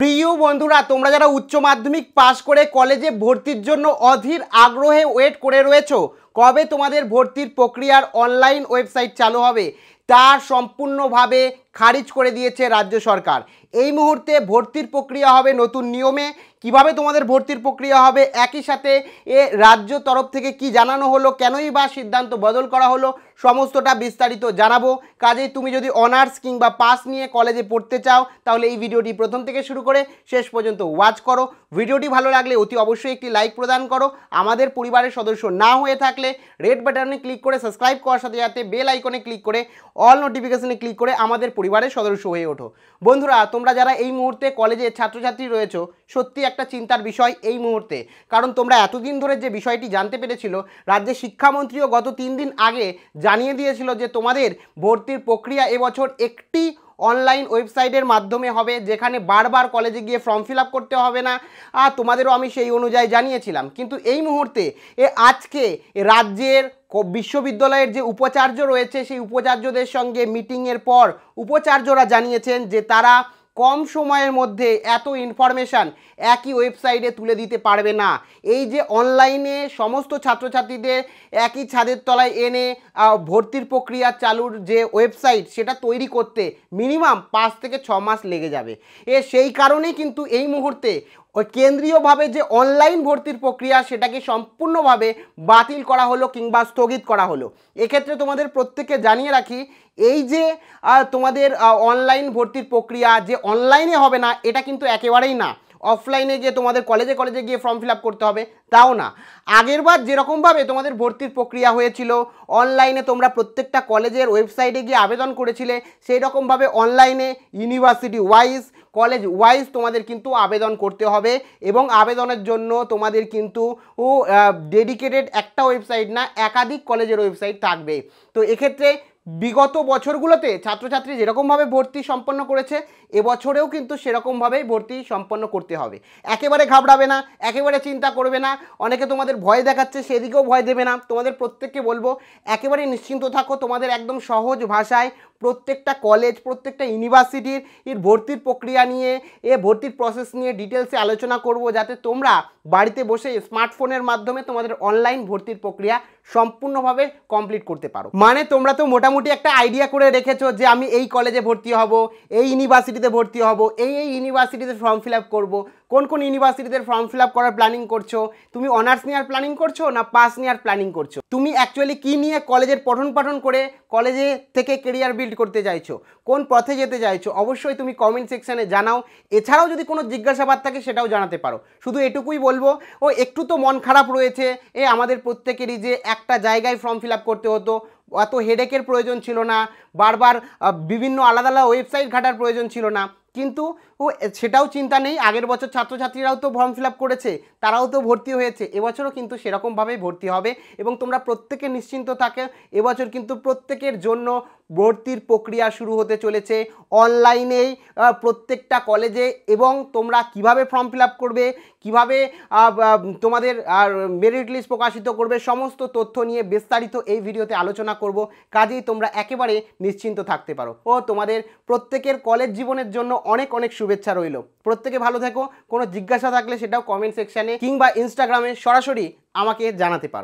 প্রিয় বন্ধুরা তোমরা যারা উচ্চ মাধ্যমিক পাশ করে কলেজে ভর্তির জন্য অধীর আগ্রহে ওয়েট করে রয়েছো কবে তোমাদের ভর্তির প্রক্রিয়ার অনলাইন ওয়েবসাইট চালু হবে তা সম্পূর্ণভাবে খারিজ করে দিয়েছে রাজ্য সরকার এই মুহূর্তে ভর্তির প্রক্রিয়া হবে নতুন নিয়মে কিভাবে তোমাদের ভর্তির প্রক্রিয়া হবে একই সাথে এ রাজ্য তরফ থেকে কি জানানো হলো কেনই বা সিদ্ধান্ত বদল করা হলো সমস্তটা বিস্তারিত জানাবো কাজেই তুমি যদি অনার্স কিংবা পাস নিয়ে কলেজে পড়তে চাও তাহলে এই ভিডিওটি প্রথম থেকে শুরু করে শেষ পর্যন্ত ওয়াচ করো ভিডিওটি ভালো লাগলে অতি অবশ্যই একটি লাইক প্রদান করো আমাদের পরিবারের সদস্য না হয়ে থাকলে রেড বাটনে ক্লিক করে সাবস্ক্রাইব করার সাথে সাথে বেল আইকনে ক্লিক করে অল নোটিফিকেশানে ক্লিক করে আমাদের পরিবারের সদস্য হয়ে ওঠো বন্ধুরা তোমরা যারা এই মুহূর্তে কলেজে ছাত্রছাত্রী রয়েছো সত্যি একটা চিন্তার বিষয় এই মুহূর্তে কারণ তোমরা এতদিন ধরে যে বিষয়টি জানতে পেরেছিল রাজ্যের শিক্ষামন্ত্রীও গত তিন দিন আগে জানিয়ে দিয়েছিল যে তোমাদের ভর্তির প্রক্রিয়া এবছর একটি অনলাইন ওয়েবসাইটের মাধ্যমে হবে যেখানে বারবার কলেজে গিয়ে ফর্ম ফিল করতে হবে না আর তোমাদেরও আমি সেই অনুযায়ী জানিয়েছিলাম কিন্তু এই মুহূর্তে এ আজকে রাজ্যের বিশ্ববিদ্যালয়ের যে উপাচার্য রয়েছে সেই উপাচার্যদের সঙ্গে মিটিংয়ের পর উপাচার্যরা জানিয়েছেন যে তারা কম সময়ের মধ্যে এত ইনফরমেশান একই ওয়েবসাইটে তুলে দিতে পারবে না এই যে অনলাইনে সমস্ত ছাত্রছাত্রীদের একই ছাদের তলায় এনে ভর্তির প্রক্রিয়া চালুর যে ওয়েবসাইট সেটা তৈরি করতে মিনিমাম পাঁচ থেকে ছ মাস লেগে যাবে এ সেই কারণেই কিন্তু এই মুহূর্তে ওই কেন্দ্রীয়ভাবে যে অনলাইন ভর্তির প্রক্রিয়া সেটাকে সম্পূর্ণভাবে বাতিল করা হলো কিংবা স্থগিত করা হলো এক্ষেত্রে তোমাদের প্রত্যেককে জানিয়ে রাখি এই যে তোমাদের অনলাইন ভর্তির প্রক্রিয়া যে অনলাইনে হবে না এটা কিন্তু একেবারেই না অফলাইনে গিয়ে তোমাদের কলেজে কলেজে গিয়ে ফর্ম ফিল করতে হবে তাও না আগেরবার যেরকমভাবে তোমাদের ভর্তির প্রক্রিয়া হয়েছিল অনলাইনে তোমরা প্রত্যেকটা কলেজের ওয়েবসাইটে গিয়ে আবেদন করেছিলে সেই রকমভাবে অনলাইনে ইউনিভার্সিটি ওয়াইজ কলেজ ওয়াইজ তোমাদের কিন্তু আবেদন করতে হবে এবং আবেদনের জন্য তোমাদের কিন্তু ডেডিকেটেড একটা ওয়েবসাইট না একাধিক কলেজের ওয়েবসাইট থাকবে তো এক্ষেত্রে বিগত বছরগুলোতে ছাত্রছাত্রী যেরকমভাবে ভর্তি সম্পন্ন করেছে এবছরেও কিন্তু সেরকমভাবেই ভর্তি সম্পন্ন করতে হবে একেবারে ঘাবড়াবে না একেবারে চিন্তা করবে না অনেকে তোমাদের ভয় দেখাচ্ছে সেদিকেও ভয় দেবে না তোমাদের প্রত্যেককে বলবো একেবারে নিশ্চিন্ত থাকো তোমাদের একদম সহজ ভাষায় প্রত্যেকটা কলেজ প্রত্যেকটা ইউনিভার্সিটির এর ভর্তির প্রক্রিয়া নিয়ে এ ভর্তির প্রসেস নিয়ে ডিটেলসে আলোচনা করব যাতে তোমরা বাড়িতে বসে স্মার্টফোনের মাধ্যমে তোমাদের অনলাইন ভর্তির প্রক্রিয়া সম্পূর্ণভাবে কমপ্লিট করতে পারো মানে তোমরা তো মোটামুটি মোটামুটি একটা আইডিয়া করে রেখেছো যে আমি এই কলেজে ভর্তি হব এই ইউনিভার্সিটিতে ভর্তি হব এই এই ইউনিভার্সিটিতে ফর্ম ফিল আপ করবো কোন কোন ইউনিভার্সিটিতে ফর্ম ফিল আপ করার প্ল্যানিং করছো তুমি অনার্স নেওয়ার প্ল্যানিং করছো না পাস নেওয়ার প্ল্যানিং করছো তুমি অ্যাকচুয়ালি কী নিয়ে কলেজের পঠন পাঠন করে কলেজে থেকে কেরিয়ার বিল্ড করতে চাইছো কোন পথে যেতে চাইছো অবশ্যই তুমি কমেন্ট সেকশানে জানাও এছাড়াও যদি কোনো জিজ্ঞাসাবাদ থাকে সেটাও জানাতে পারো শুধু এটুকুই বলবো ও একটু তো মন খারাপ রয়েছে এ আমাদের প্রত্যেকেরই যে একটা জায়গায় ফর্ম ফিল আপ করতে হতো অত হেডেকের প্রয়োজন ছিল না বারবার বিভিন্ন আলাদা আলাদা ওয়েবসাইট ঘাটার প্রয়োজন ছিল না কিন্তু ও সেটাও চিন্তা নেই আগের বছর ছাত্রছাত্রীরাও তো ফর্ম ফিল করেছে তারাও তো ভর্তি হয়েছে এবছরও কিন্তু সেরকমভাবেই ভর্তি হবে এবং তোমরা প্রত্যেকে নিশ্চিন্ত থাকে এবছর কিন্তু প্রত্যেকের জন্য ভর্তির প্রক্রিয়া শুরু হতে চলেছে অনলাইনেই প্রত্যেকটা কলেজে এবং তোমরা কিভাবে ফর্ম ফিল করবে কিভাবে তোমাদের মেরিট লিস্ট প্রকাশিত করবে সমস্ত তথ্য নিয়ে বিস্তারিত এই ভিডিওতে আলোচনা করব কাজেই তোমরা একেবারে নিশ্চিন্ত থাকতে পারো ও তোমাদের প্রত্যেকের কলেজ জীবনের জন্য অনেক অনেক শুভেচ্ছা রইল প্রত্যেকে ভালো থেকো কোনো জিজ্ঞাসা থাকলে সেটাও কমেন্ট সেকশানে কিংবা ইনস্টাগ্রামে সরাসরি আমাকে জানাতে পারো